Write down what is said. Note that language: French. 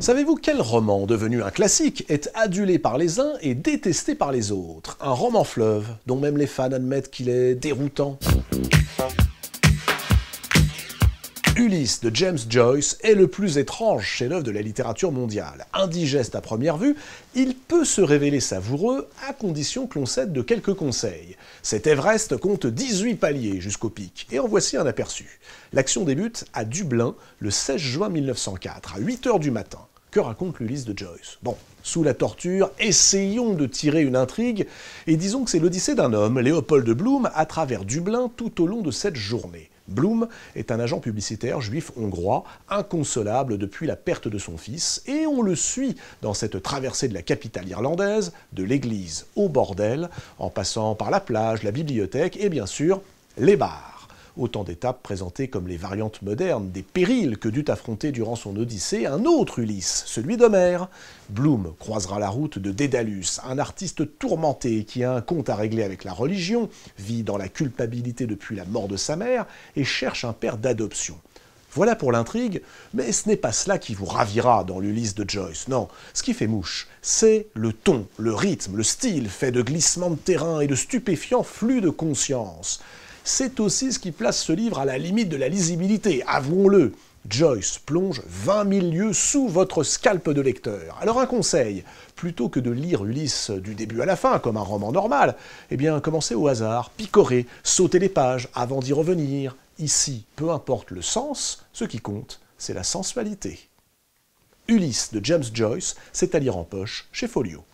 Savez-vous quel roman, devenu un classique, est adulé par les uns et détesté par les autres Un roman fleuve, dont même les fans admettent qu'il est déroutant. Ulysse de James Joyce est le plus étrange chef-d'œuvre de la littérature mondiale. Indigeste à première vue, il peut se révéler savoureux à condition que l'on cède de quelques conseils. Cet Everest compte 18 paliers jusqu'au pic, et en voici un aperçu. L'action débute à Dublin le 16 juin 1904, à 8 h du matin. Que raconte l'Ulysse de Joyce Bon, sous la torture, essayons de tirer une intrigue, et disons que c'est l'Odyssée d'un homme, Léopold Bloom, à travers Dublin tout au long de cette journée. Bloom est un agent publicitaire juif hongrois, inconsolable depuis la perte de son fils, et on le suit dans cette traversée de la capitale irlandaise, de l'église au bordel, en passant par la plage, la bibliothèque et bien sûr les bars. Autant d'étapes présentées comme les variantes modernes des périls que dut affronter durant son Odyssée un autre Ulysse, celui d'Homère. Bloom croisera la route de Dédalus, un artiste tourmenté qui a un compte à régler avec la religion, vit dans la culpabilité depuis la mort de sa mère et cherche un père d'adoption. Voilà pour l'intrigue, mais ce n'est pas cela qui vous ravira dans l'Ulysse de Joyce, non. Ce qui fait mouche, c'est le ton, le rythme, le style fait de glissements de terrain et de stupéfiants flux de conscience. C'est aussi ce qui place ce livre à la limite de la lisibilité, avouons-le. Joyce plonge 20 000 lieues sous votre scalpe de lecteur. Alors un conseil, plutôt que de lire Ulysse du début à la fin comme un roman normal, eh bien commencez au hasard, picorez, sautez les pages avant d'y revenir. Ici, peu importe le sens, ce qui compte, c'est la sensualité. Ulysse de James Joyce, c'est à lire en poche chez Folio.